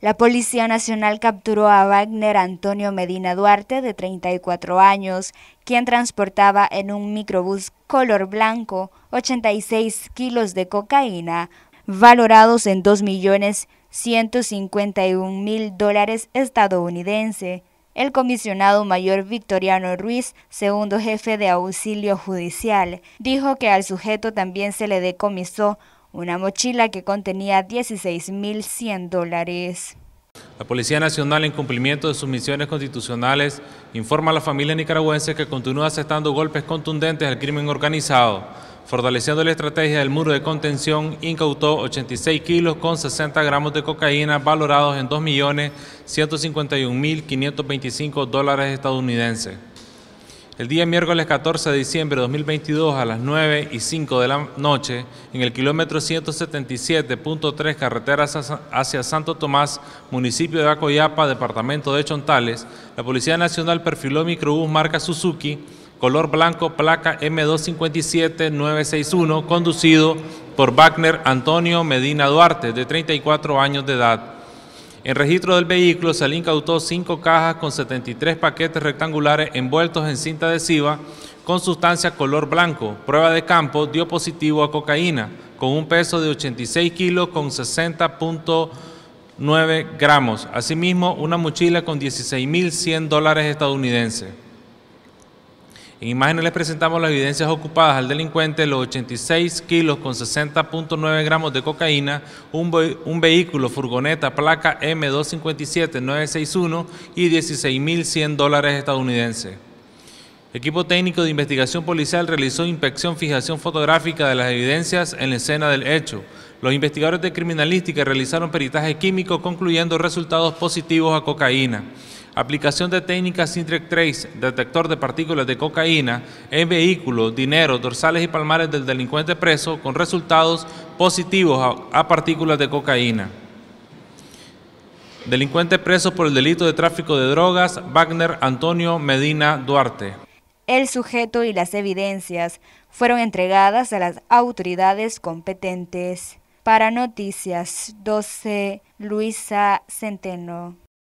La Policía Nacional capturó a Wagner Antonio Medina Duarte, de 34 años, quien transportaba en un microbús color blanco 86 kilos de cocaína, valorados en 2.151.000 millones mil dólares estadounidense. El comisionado mayor Victoriano Ruiz, segundo jefe de auxilio judicial, dijo que al sujeto también se le decomisó una mochila que contenía 16.100 dólares. La Policía Nacional, en cumplimiento de sus misiones constitucionales, informa a la familia nicaragüense que continúa aceptando golpes contundentes al crimen organizado. Fortaleciendo la estrategia del muro de contención, incautó 86 kilos con 60 gramos de cocaína valorados en 2.151.525 dólares estadounidenses. El día miércoles 14 de diciembre de 2022 a las 9 y 5 de la noche, en el kilómetro 177.3 carretera hacia Santo Tomás, municipio de Acoyapa, departamento de Chontales, la Policía Nacional perfiló microbús marca Suzuki, color blanco, placa M257961, conducido por Wagner Antonio Medina Duarte, de 34 años de edad en registro del vehículo se le cinco cajas con 73 paquetes rectangulares envueltos en cinta adhesiva con sustancia color blanco. Prueba de campo dio positivo a cocaína con un peso de 86 kilos con 60.9 gramos. Asimismo, una mochila con 16.100 dólares estadounidenses. En imágenes les presentamos las evidencias ocupadas al delincuente, los 86 kilos con 60.9 gramos de cocaína, un, vehículo, furgoneta, placa m 257 961 y 16.100 dólares estadounidenses. Equipo técnico de investigación policial realizó inspección fijación fotográfica de las evidencias en la escena del hecho. Los investigadores de criminalística realizaron peritaje químico concluyendo resultados positivos a cocaína aplicación de técnicas Sintrec Trace, detector de partículas de cocaína en vehículos, dinero, dorsales y palmares del delincuente preso con resultados positivos a, a partículas de cocaína. Delincuente preso por el delito de tráfico de drogas, Wagner Antonio Medina Duarte. El sujeto y las evidencias fueron entregadas a las autoridades competentes. Para Noticias 12, Luisa Centeno.